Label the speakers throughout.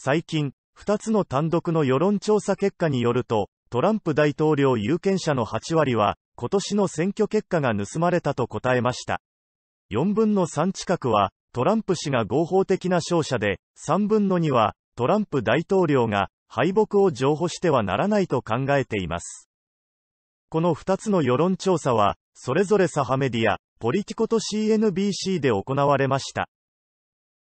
Speaker 1: 最近、2つの単独の世論調査結果によると、トランプ大統領有権者の8割は、今年の選挙結果が盗まれたと答えました。4分の3近くは、トランプ氏が合法的な勝者で、3分の2は、トランプ大統領が、敗北を譲歩してはならないと考えています。この2つの世論調査は、それぞれサハメディア、ポリティコと CNBC で行われました。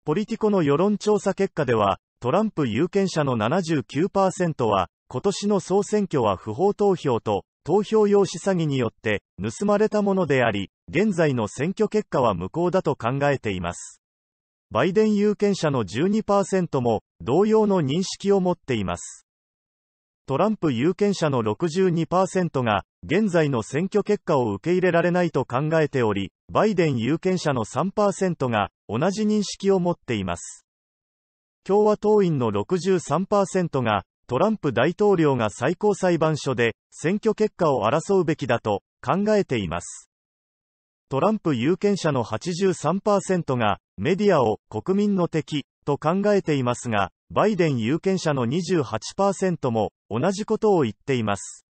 Speaker 1: ポリティコの世論調査結果では、トランプ有権者の79%は、今年の総選挙は不法投票と、投票用紙詐欺によって盗まれたものであり、現在の選挙結果は無効だと考えています。バイデン有権者の12%も同様の認識を持っています。トランプ有権者の62%が現在の選挙結果を受け入れられないと考えており、バイデン有権者の3%が同じ認識を持っています。共和党員の63%が、トランプ大統領が最高裁判所で選挙結果を争うべきだと考えています。トランプ有権者の83%がメディアを国民の敵と考えていますが、バイデン有権者の28%も同じことを言っています。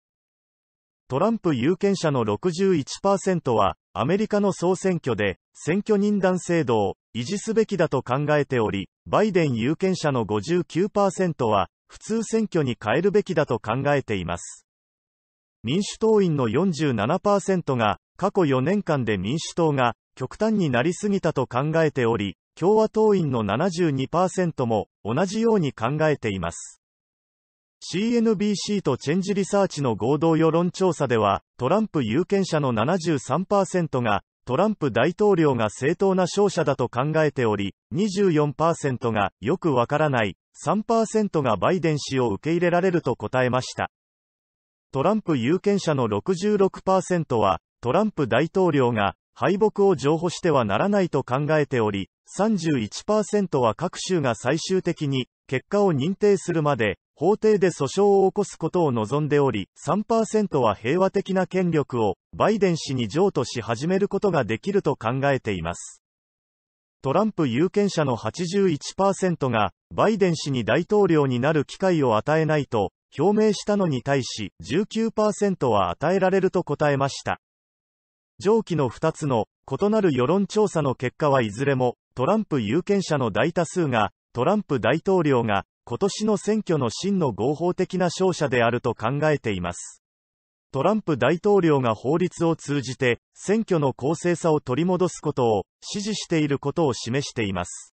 Speaker 1: トランプ有権者の61%はアメリカの総選挙で選挙人団制度を維持すべきだと考えており、バイデン有権者の59%は、普通選挙に変えるべきだと考えています。民主党員の47%が、過去4年間で民主党が、極端になりすぎたと考えており、共和党員の72%も、同じように考えています。CNBC とチェンジリサーチの合同世論調査では、トランプ有権者の73%が、トランプ大統領が正当な勝者だと考えており、24%がよくわからない、3%がバイデン氏を受け入れられると答えました。トランプ有権者の66%は、トランプ大統領が敗北を譲歩してはならないと考えており、31%は各州が最終的に結果を認定するまで法廷で訴訟を起こすことを望んでおり、3%は平和的な権力をバイデン氏に譲渡し始めることができると考えています。トランプ有権者の81%がバイデン氏に大統領になる機会を与えないと表明したのに対し19%は与えられると答えました。上記の2つの異なる世論調査の結果はいずれもトランプ有権者の大多数がトランプ大統領が今年の選挙の真の合法的な勝者であると考えています。トランプ大統領が法律を通じて選挙の公正さを取り戻すことを支持していることを示しています。